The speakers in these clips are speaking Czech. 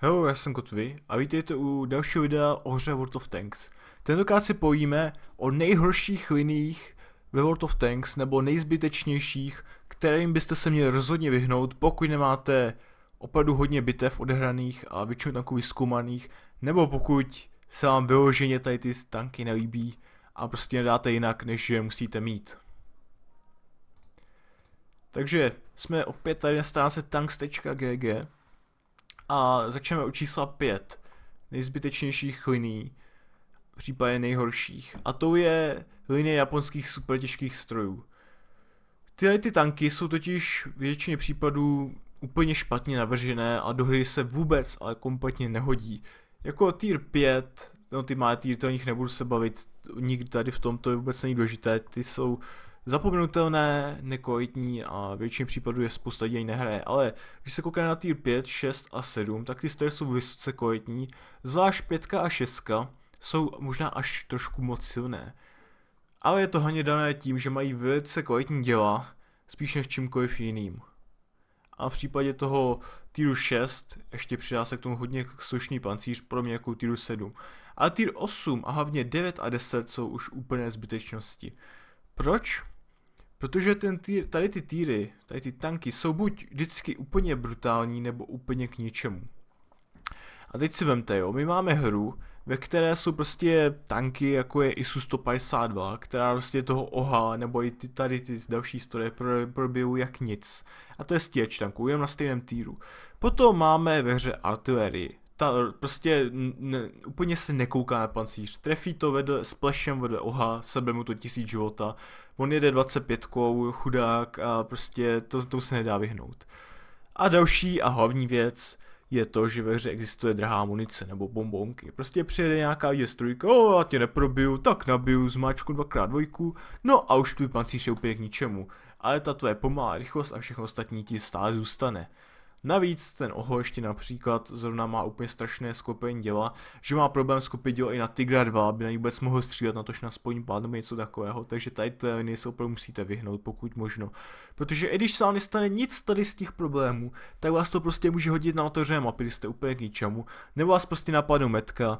Hello, já jsem Kotvi a vítejte u dalšího videa o hře World of Tanks. Tentokrát si pojíme o nejhorších liniích ve World of Tanks nebo nejzbytečnějších, kterým byste se měli rozhodně vyhnout, pokud nemáte opravdu hodně bitev odehraných a většinou tanků vyskumaných, nebo pokud se vám vyloženě tady ty tanky nelíbí a prostě nedáte jinak, než je musíte mít. Takže jsme opět tady na stránce tanks.gg a začneme u čísla 5 nejzbytečnějších liní, případně nejhorších. A to je linie japonských supertěžkých strojů. Tyhle ty tanky jsou totiž většině případů úplně špatně navržené a do hry se vůbec, ale kompletně nehodí. Jako tier 5, no ty má tier, to o nich nebudu se bavit, nikdy tady v tomto je vůbec není důležité, ty jsou zapomenutelné, nekvalitní a většině případů je spousta lidí nehraje, ale když se koukáme na tier 5, 6 a 7, tak ty styly jsou vysoce kvalitní, zvlášť 5 a 6 jsou možná až trošku moc silné. Ale je to hlavně dané tím, že mají velice kvalitní děla, spíš než čímkoliv jiným. A v případě toho týru 6 ještě přidá se k tomu hodně slušný pancíř, pro mě jako týru 7. A týr 8 a hlavně 9 a 10 jsou už úplné zbytečnosti. Proč? Protože ten týr, tady ty týry, tady ty tanky jsou buď vždycky úplně brutální, nebo úplně k ničemu. A teď si vemte, jo, my máme hru, ve které jsou prostě tanky, jako je ISU 152, která prostě toho OHA, nebo i ty, tady ty další stroje probijou jak nic. A to je stěč tanků, jenom na stejném týru. Potom máme ve hře Artillery. Ta prostě ne, úplně se nekouká na pancíř. Trefí to vedle, splashem vedle OHA, sebe mu to tisíc života on jede 25, chudák a prostě to, to se nedá vyhnout. A další a hlavní věc je to, že ve hře existuje drahá munice nebo bombonky. Prostě přijede nějaká strojka, o, já tě neprobiju, tak nabiju, zmáčku dvakrát dvojku, no a už tvůj pancíř je úplně k ničemu. Ale ta tvoje pomalá rychlost a všechno ostatní ti stále zůstane. Navíc ten Oho ještě například zrovna má úplně strašné sklopení děla, že má problém skopit dělo i na Tigra 2, aby na ní vůbec mohl střílet na tož na spojní pád nebo něco takového, takže tady ty je se opravdu musíte vyhnout, pokud možno. Protože i když se vám nestane nic tady z těch problémů, tak vás to prostě může hodit na otevřené mapy, když jste úplně k ničemu, nebo vás prostě napadnou metka,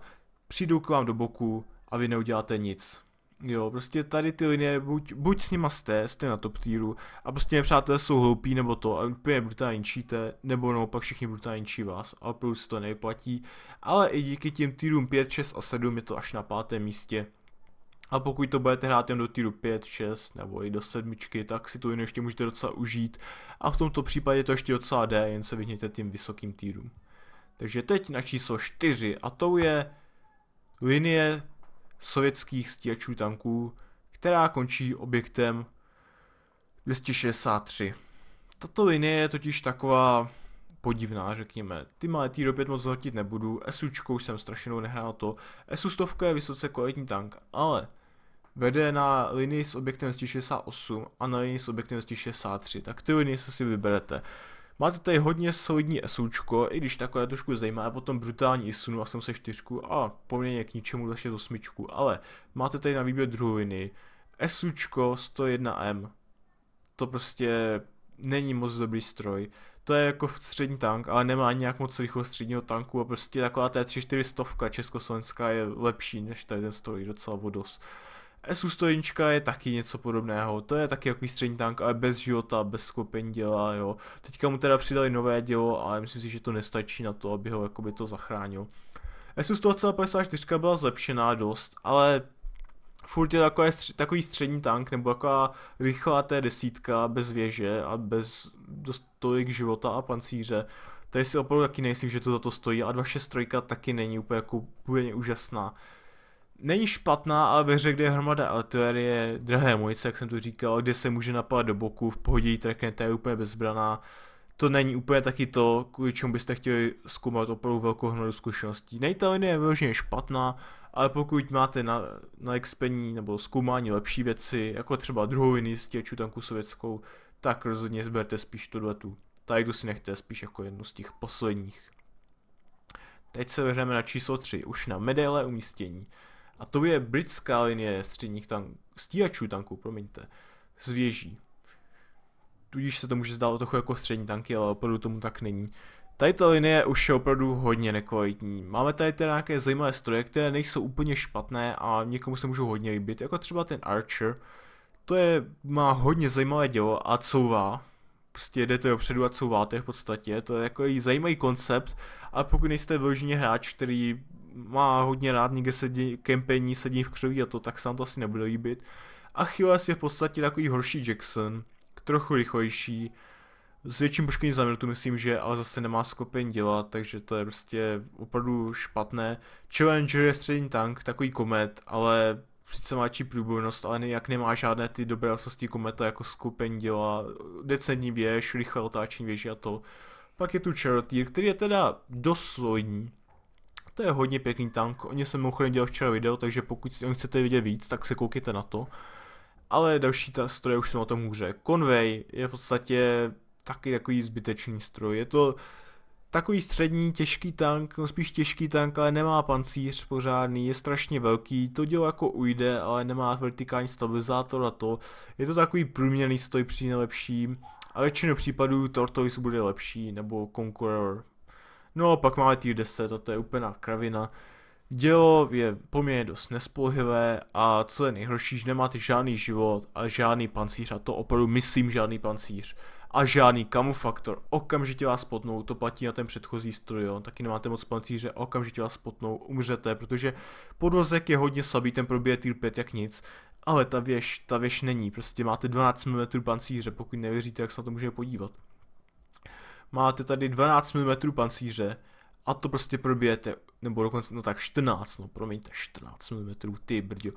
přijdou k vám do boku a vy neuděláte nic. Jo, prostě tady ty linie, buď, buď s nima jste, jste na top týru a prostě nepřátelé jsou hloupí nebo to a úplně ničíte, nebo naopak všichni ničí vás a opravdu se to nevyplatí, ale i díky těm týrům 5, 6 a 7 je to až na pátém místě. A pokud to budete hrát jen do týru 5, 6 nebo i do sedmičky, tak si to jen ještě můžete docela užít. A v tomto případě to ještě docela jde, jen se vyhněte tím vysokým týrům. Takže teď na číslo 4 a to je linie sovětských stíhačů tanků, která končí objektem 263. Tato linie je totiž taková podivná, řekněme. Ty malé týry opět moc zhotit nebudu, SUčkou jsem strašenou nehrál to. SU 100 je vysoce kvalitní tank, ale vede na linii s objektem 268 a na linii s objektem 263, tak ty linie se si vyberete. Máte tady hodně solidní SUčko, i když takové trošku zajímá, potom brutální ISUNu a jsem se čtyřku a poměrně k ničemu do smyčku, ale máte tady na výběr druhiny SUčko 101M. To prostě není moc dobrý stroj. To je jako střední tank, ale nemá nějak moc rychlost středního tanku a prostě taková ta 3-4 stovka československá je lepší než tady ten stroj docela vodos su 101 je taky něco podobného, to je taky jako střední tank, ale bez života, bez skupení děla, jo. Teďka mu teda přidali nové dělo, ale myslím si, že to nestačí na to, aby ho jakoby to zachránil. SU-154 byla zlepšená dost, ale furt je takové, takový střední tank, nebo taková rychlá té desítka bez věže a bez dost tolik života a pancíře. Tady si opravdu taky nejsem, že to za to stojí a 263 taky není úplně jako úplně úžasná není špatná, ale ve hře, kde je hromada artilerie, drahé munice, jak jsem tu říkal, kde se může napadat do boku, v pohodě jí je úplně bezbraná. To není úplně taky to, kvůli čemu byste chtěli zkoumat opravdu velkou hromadu zkušeností. Nej, linie je vyloženě špatná, ale pokud máte na, na expení nebo zkoumání lepší věci, jako třeba druhou z stěčů tanku sovětskou, tak rozhodně zberte spíš tuhle tu. Tady tu si nechte spíš jako jednu z těch posledních. Teď se vrhneme na číslo 3, už na medaile umístění. A to je britská linie středních tanků, stíhačů tanků, promiňte, z věží. Tudíž se to může zdát trochu jako střední tanky, ale opravdu tomu tak není. Tady ta linie už je opravdu hodně nekvalitní. Máme tady teda nějaké zajímavé stroje, které nejsou úplně špatné a někomu se můžou hodně líbit, jako třeba ten Archer. To je, má hodně zajímavé dělo a couvá. Prostě jdete dopředu a couváte v podstatě, to je jako zajímavý koncept, A pokud nejste vyloženě hráč, který má hodně rád, někde sedí, kempení, sedí v křoví a to, tak se nám to asi nebude líbit. Achilles je v podstatě takový horší Jackson, trochu rychlejší, s větším poškozením za minutu myslím, že ale zase nemá schopen dělat, takže to je prostě opravdu špatné. Challenger je střední tank, takový komet, ale sice má či průbojnost, ale nejak nemá žádné ty dobré vlastnosti kometa, jako skupeň dělá Decenní běž, rychlé otáčení věže a to. Pak je tu Charioteer, který je teda dost solidní, to je hodně pěkný tank, o něm jsem mimochodem dělal včera video, takže pokud si chcete vidět víc, tak se koukněte na to. Ale další ta stroje už jsem o tom hůře. Convey je v podstatě taky takový zbytečný stroj. Je to takový střední těžký tank, no spíš těžký tank, ale nemá pancíř pořádný, je strašně velký, to dělo jako ujde, ale nemá vertikální stabilizátor a to. Je to takový průměrný stoj při nejlepším a většinou případů Tortoise bude lepší nebo Conqueror, No, pak máme tier 10 a to je úplná kravina. Dělo je poměrně dost nespolehlivé a co je nejhorší, že nemáte žádný život a žádný pancíř a to opravdu myslím žádný pancíř a žádný kamufaktor. Okamžitě vás spotnou to platí na ten předchozí stroj, jo. taky nemáte moc pancíře, okamžitě vás spotnou umřete, protože podvozek je hodně slabý, ten probije týr 5 jak nic, ale ta věž, ta věž není, prostě máte 12 mm pancíře, pokud nevěříte, jak se na to můžeme podívat máte tady 12 mm pancíře a to prostě probijete, nebo dokonce, no tak 14, no promiňte, 14 mm, ty brďo.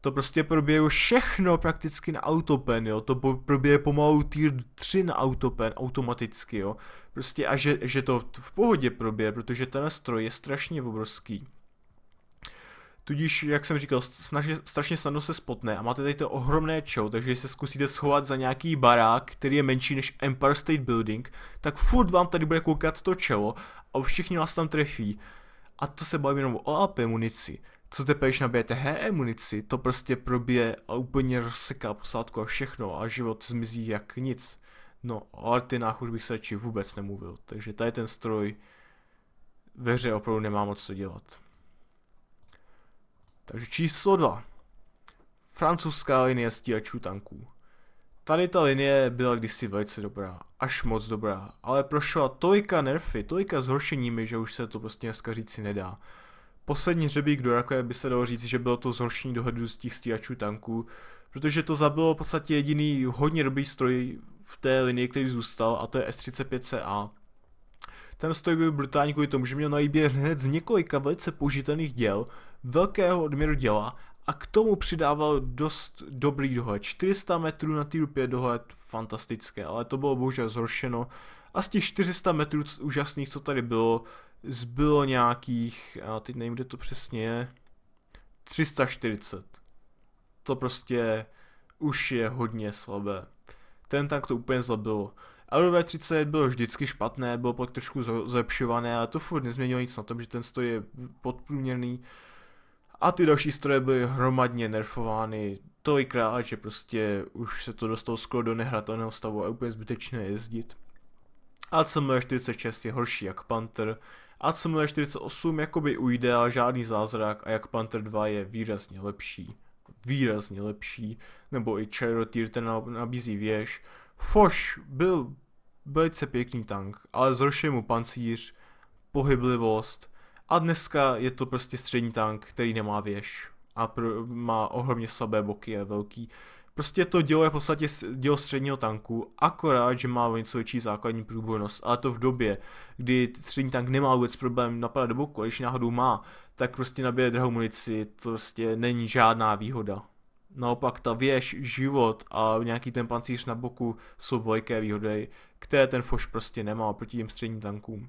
To prostě probije všechno prakticky na autopen, jo, to probije pomalu tier 3 na autopen automaticky, jo. Prostě a že, že to v pohodě probije, protože ten stroj je strašně obrovský Tudíž, jak jsem říkal, snaži, strašně snadno se spotne a máte tady to ohromné čo, takže se zkusíte schovat za nějaký barák, který je menší než Empire State Building, tak furt vám tady bude koukat to čelo a všichni vás tam trefí. A to se baví jenom o AP munici. Co teď když nabijete HE munici, to prostě probije a úplně rozseká posádku a všechno a život zmizí jak nic. No, o Artinách už bych se radši vůbec nemluvil, takže tady ten stroj ve hře opravdu nemá moc co dělat. Takže číslo 2. Francouzská linie stíhačů tanků. Tady ta linie byla kdysi velice dobrá, až moc dobrá, ale prošla tolika nerfy, tolika zhoršeními, že už se to prostě dneska říci nedá. Poslední hřebík do rakve by se dalo říct, že bylo to zhoršení dohledu z těch stíhačů tanků, protože to zabilo v podstatě jediný hodně dobrý stroj v té linii, který zůstal, a to je S35CA. Ten stroj byl brutální kvůli tomu, že měl na výběr hned z několika velice použitelných děl, velkého odměru děla a k tomu přidával dost dobrý dohled. 400 metrů na týru 5 dohled, fantastické, ale to bylo bohužel zhoršeno. A z těch 400 metrů úžasných, co tady bylo, zbylo nějakých, a teď nevím, kde to přesně je, 340. To prostě už je hodně slabé. Ten tank to úplně zabilo. Aero 30 bylo vždycky špatné, bylo pak trošku zlepšované, ale to furt nezměnilo nic na tom, že ten stoj je podprůměrný a ty další stroje byly hromadně nerfovány tolikrát, že prostě už se to dostalo skoro do nehratelného stavu a úplně zbytečné jezdit. ACMR46 je horší jak Panther, ACMR48 jakoby ujde, ale žádný zázrak a jak Panther 2 je výrazně lepší. Výrazně lepší, nebo i Charioteer ten nabízí věž. Foš byl velice pěkný tank, ale zhoršuje mu pancíř, pohyblivost, a dneska je to prostě střední tank, který nemá věž a pr- má ohromně slabé boky, a velký. Prostě to dělo je v podstatě dělo středního tanku, akorát, že má o něco větší základní průbojnost, ale to v době, kdy střední tank nemá vůbec problém napadat do boku, a když náhodou má, tak prostě nabije drahou munici, to prostě není žádná výhoda. Naopak ta věž, život a nějaký ten pancíř na boku jsou veliké výhody, které ten Foš prostě nemá proti těm středním tankům.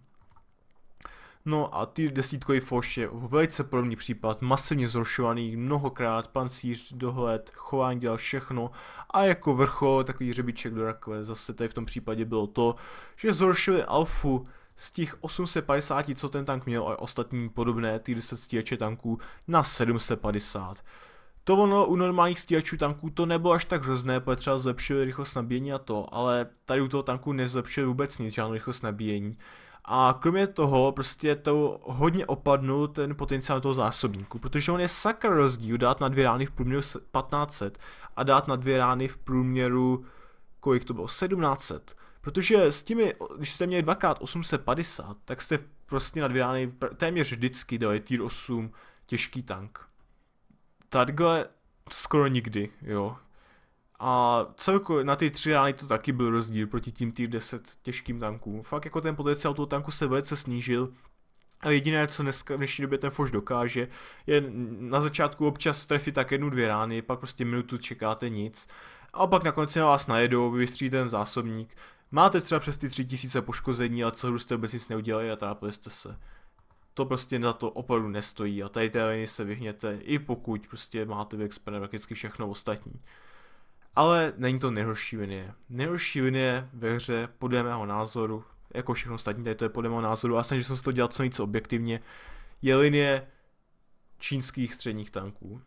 No a ty desítkový foš je velice podobný případ, masivně zrušovaný, mnohokrát, pancíř, dohled, chování dělal všechno a jako vrchol takový řebiček do rakve zase tady v tom případě bylo to, že zhoršili alfu z těch 850, co ten tank měl a ostatní podobné ty 10 stíhače tanků na 750. To ono u normálních stíhačů tanků to nebylo až tak hrozné, protože třeba zlepšili rychlost nabíjení a to, ale tady u toho tanku nezlepšili vůbec nic, žádnou rychlost nabíjení. A kromě toho prostě to hodně opadnul ten potenciál toho zásobníku, protože on je sakra rozdíl dát na dvě rány v průměru 1500 a dát na dvě rány v průměru, kolik to bylo, 1700. Protože s těmi, když jste měli dvakrát 850, tak jste prostě na dvě rány téměř vždycky dali tier 8 těžký tank. Takhle skoro nikdy, jo. A celkově na ty tři rány to taky byl rozdíl proti tím tier 10 těžkým tankům. Fakt jako ten potenciál toho tanku se velice snížil. A jediné, co dneska, v dnešní době ten Foš dokáže, je na začátku občas trefit tak jednu, dvě rány, pak prostě minutu čekáte nic. A pak nakonec na vás najedou, vystřílí ten zásobník. Máte třeba přes ty tři tisíce poškození, ale co jste vůbec nic neudělali a trápili jste se. To prostě na to opravdu nestojí a tady té se vyhněte, i pokud prostě máte v Expener prakticky všechno ostatní. Ale není to nejhorší linie. Nejhorší linie ve hře, podle mého názoru, jako všechno ostatní, tady to je podle mého názoru, a snažil jsem se to dělat co nejvíce objektivně, je linie čínských středních tanků.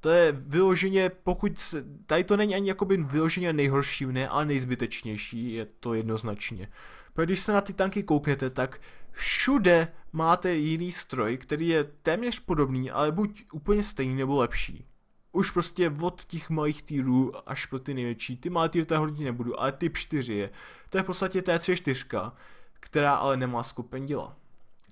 To je vyloženě, pokud se, tady to není ani jakoby vyloženě nejhorší linie, ale nejzbytečnější, je to jednoznačně. Protože když se na ty tanky kouknete, tak všude máte jiný stroj, který je téměř podobný, ale buď úplně stejný nebo lepší už prostě od těch malých týrů až pro ty největší. Ty malé týry to hodně nebudu, ale typ 4 je. To je v podstatě t 4 která ale nemá skupen skopendila.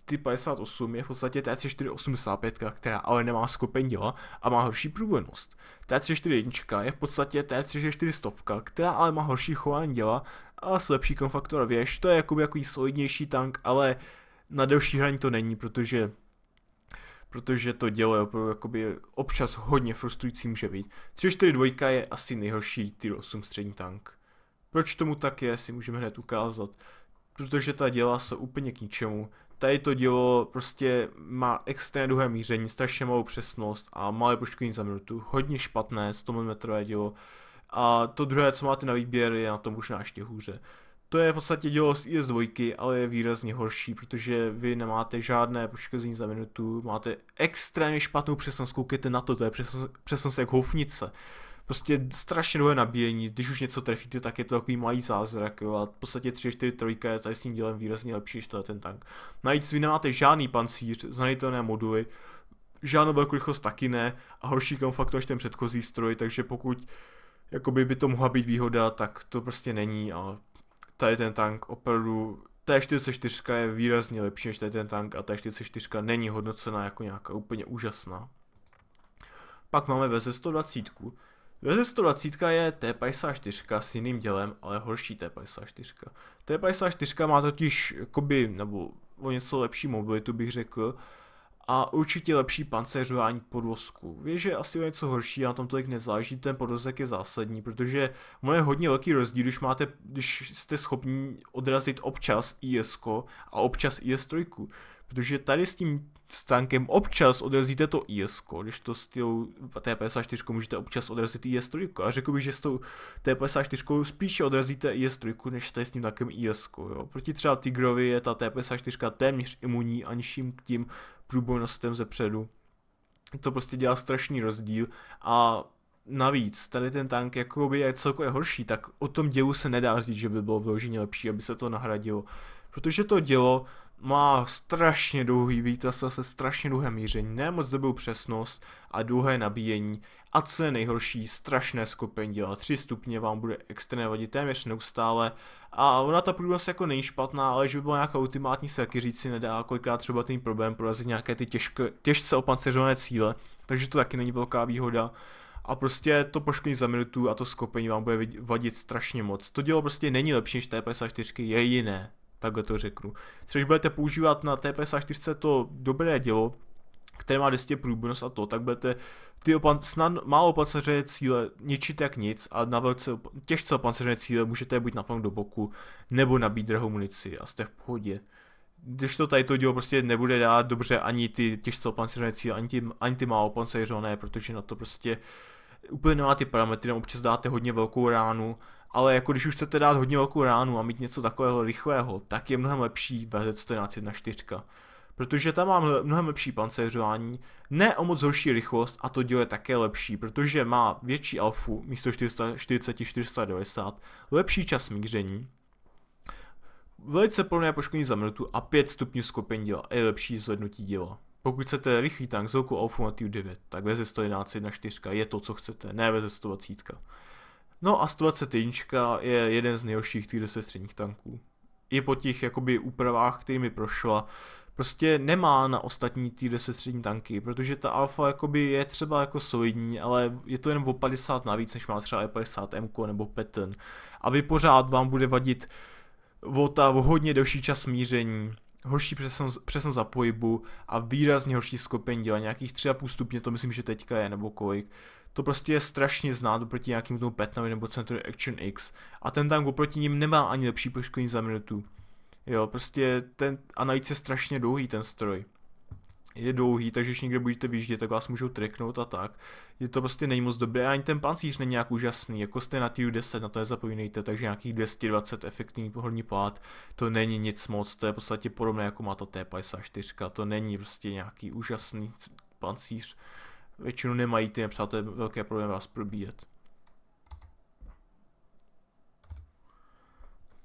Typ 58 je v podstatě T3485, která ale nemá skupen skopendila a má horší průbojnost. T341 je v podstatě TC4 341 která ale má horší chování děla a s lepší konfaktor věž. To je jakoby takový solidnější tank, ale na delší hraní to není, protože protože to dělo je opravdu jakoby občas hodně frustrující může být. 3 4 dvojka je asi nejhorší tier 8 střední tank. Proč tomu tak je, si můžeme hned ukázat. Protože ta děla jsou úplně k ničemu. Tady to dělo prostě má extrémně dlouhé míření, strašně malou přesnost a malé poškození za minutu. Hodně špatné, 100 mm dělo. A to druhé, co máte na výběr, je na tom možná ještě hůře. To je v podstatě dělo z IS2, ale je výrazně horší, protože vy nemáte žádné poškození za minutu, máte extrémně špatnou přesnost, koukejte na to, to je přesnost, přesnost jak houfnice. Prostě strašně dlouhé nabíjení, když už něco trefíte, tak je to takový malý zázrak, jo, a v podstatě 3-4-3 je tady s tím dělem výrazně lepší, než ten tank. Navíc vy nemáte žádný pancíř, znajitelné moduly, žádnou velkou rychlost taky ne a horší komfaktor než ten předchozí stroj, takže pokud jakoby by to mohla být výhoda, tak to prostě není a tady ten tank opravdu T44 je výrazně lepší než tady ten tank a T44 není hodnocena jako nějaká úplně úžasná. Pak máme VZ 120. VZ 120 je T54 s jiným dělem, ale horší T54. T54 má totiž, jakoby, nebo o něco lepší mobilitu bych řekl, a určitě lepší pancéřování podvozku. Věže že asi něco horší, na tom tolik nezáleží, ten podvozek je zásadní, protože moje je hodně velký rozdíl, když, máte, když jste schopni odrazit občas IS a občas IS3 protože tady s tím stánkem občas odrazíte to IS, když to s tou t 4 můžete občas odrazit IS3 a řekl bych, že s tou t 4 spíše odrazíte IS3 než tady s tím takovým IS. Jo. Proti třeba Tigrovi je ta t 4 téměř imunní a nižším k tím průbojnostem ze předu. To prostě dělá strašný rozdíl a Navíc, tady ten tank jakoby je celkově horší, tak o tom dělu se nedá říct, že by bylo vyloženě lepší, aby se to nahradilo. Protože to dělo má strašně dlouhý výtaz a se strašně dlouhé míření, ne moc dobrou přesnost a dlouhé nabíjení a co je nejhorší, strašné skopení dělá 3 stupně, vám bude extrémně vadit téměř neustále a ona ta průraz jako není špatná, ale že by byla nějaká ultimátní si nedá, kolikrát třeba ten problém porazit nějaké ty těžké, těžce opanceřované cíle, takže to taky není velká výhoda a prostě to poškodí za minutu a to skopení vám bude vadit strašně moc. To dělo prostě není lepší než T54, je jiné takhle to řeknu. Když budete používat na TPSA 40 to dobré dělo, které má 200 průbnost a to, tak budete ty opan, snad málo opaceřené cíle ničit jak nic a na velce, těžce opaceřené cíle můžete buď naplnout do boku nebo nabít drahou munici a jste v pohodě. Když to tady to dílo prostě nebude dát dobře ani ty těžce opaceřené cíle, ani ty, ani ty málo opaceřené, protože na to prostě úplně nemá ty parametry, občas dáte hodně velkou ránu ale jako když už chcete dát hodně velkou ránu a mít něco takového rychlého, tak je mnohem lepší vz 4 protože tam má mnohem lepší pancéřování, ne o moc horší rychlost a to dílo je také lepší, protože má větší alfu místo 440-490, lepší čas míření, velice plné poškození zamrtu a 5 stupňů skopení díla je lepší zvednutí díla. Pokud chcete rychlý tank z velkou alfu na 9 tak VZ111 4 je to, co chcete, ne VZ120. No a 121 je jeden z nejhorších těch 10 středních tanků. Je po těch jakoby úpravách, kterými prošla, prostě nemá na ostatní tý 10 střední tanky, protože ta alfa jakoby je třeba jako solidní, ale je to jen o 50 navíc, než má třeba E50 M nebo Petn. A vy pořád vám bude vadit o ta o hodně delší čas míření, horší přesun, přesun za pohybu a výrazně horší skopení dělá nějakých 3,5 stupně, to myslím, že teďka je, nebo kolik to prostě je strašně znát oproti nějakým tomu Petnovi nebo Centrum Action X. A ten tank oproti ním nemá ani lepší poškození za minutu. Jo, prostě ten, a navíc je strašně dlouhý ten stroj. Je dlouhý, takže když někde budete vyjíždět, tak vás můžou treknout a tak. Je to prostě není moc dobré, ani ten pancíř není nějak úžasný, jako jste na týru 10, na to nezapomínejte, takže nějakých 220 efektivní pohodní pád, to není nic moc, to je v podstatě podobné jako má ta T54, to není prostě nějaký úžasný pancíř většinu nemají ty nepřátelé velké problémy vás probíjet.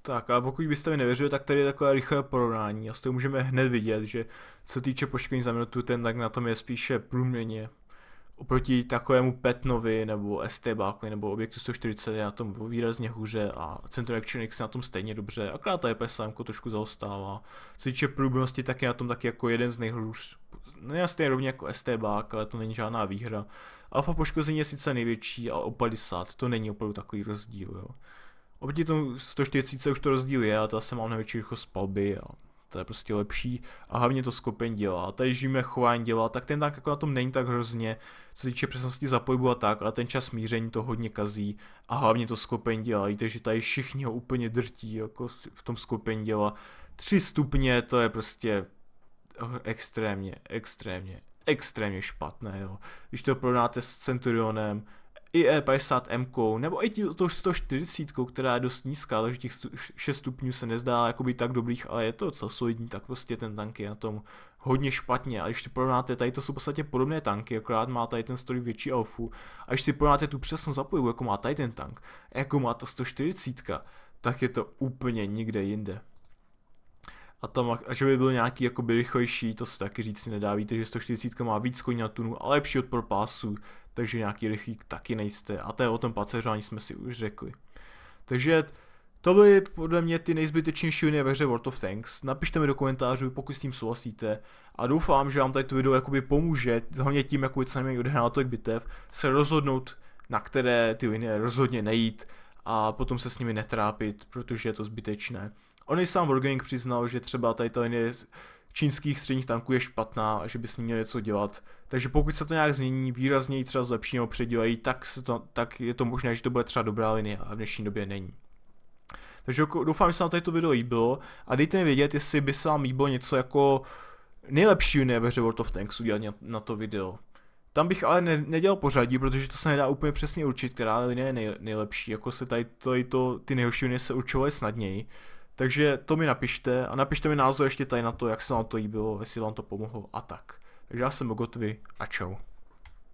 Tak a pokud byste mi nevěřili, tak tady je takové rychlé porovnání a z toho můžeme hned vidět, že co týče poškození za minutu, ten tak na tom je spíše průměrně oproti takovému Petnovi nebo STBákovi nebo objektu 140 je na tom výrazně hůře a Central Action X je na tom stejně dobře, akorát ta EPSM trošku zaostává. Co se týče průbnosti, tak je na tom taky jako jeden z nejhůř, ne no na stejně rovně jako STBák, ale to není žádná výhra. Alfa poškození je sice největší, ale o 50 to není opravdu takový rozdíl. Jo. Oproti tomu 140 už to rozdíl je a to asi mám největší rychlost palby a to je prostě lepší a hlavně to skopeň dělá. A tady žijeme chování dělá, tak ten tak jako na tom není tak hrozně, co se týče přesnosti za pohybu a tak, ale ten čas míření to hodně kazí a hlavně to skopeň dělá, že tady všichni ho úplně drtí, jako v tom skopeň dělá. Tři stupně, to je prostě eh, extrémně, extrémně, extrémně špatné, jo. Když to porovnáte s Centurionem, i E50M, nebo i to 140, která je dost nízká, takže těch 6 stupňů se nezdá jakoby tak dobrých, ale je to docela solidní, tak prostě ten tank je na tom hodně špatně. A když si porovnáte, tady to jsou podstatě podobné tanky, akorát má tady ten story větší alfu. A když si porovnáte tu přesnou zapojivu, jako má tady ten tank, jako má ta 140, tak je to úplně nikde jinde. A tam, a že by byl nějaký jakoby rychlejší, to se taky říct nedá. Víte, že 140 má víc koní na tunu a lepší odpor pásů, takže nějaký rychlík taky nejste. A to je o tom paceřování jsme si už řekli. Takže to byly podle mě ty nejzbytečnější linie ve hře World of Tanks. Napište mi do komentářů, pokud s tím souhlasíte. A doufám, že vám tady to video jakoby pomůže, hlavně tím, jak se nemají odehráno tolik bitev, se rozhodnout, na které ty linie rozhodně nejít a potom se s nimi netrápit, protože je to zbytečné. Oni sám Wargaming přiznal, že třeba tady ta linie čínských středních tanků je špatná a že by s ní měl něco dělat. Takže pokud se to nějak změní, výrazněji třeba zlepší nebo předělají, tak, se to, tak je to možné, že to bude třeba dobrá linie a v dnešní době není. Takže jako doufám, že se vám tady to video líbilo a dejte mi vědět, jestli by se vám líbilo něco jako nejlepší linie ve hře World of Tanks udělat na, na to video. Tam bych ale ne, nedělal pořadí, protože to se nedá úplně přesně určit, která linie je nej, nejlepší. Jako se tady, tady to, ty nejhorší linie se určovaly snadněji. Takže to mi napište a napište mi názor ještě tady na to, jak se vám to líbilo, jestli vám to pomohlo a tak. Takže já jsem Bogotvi a čau.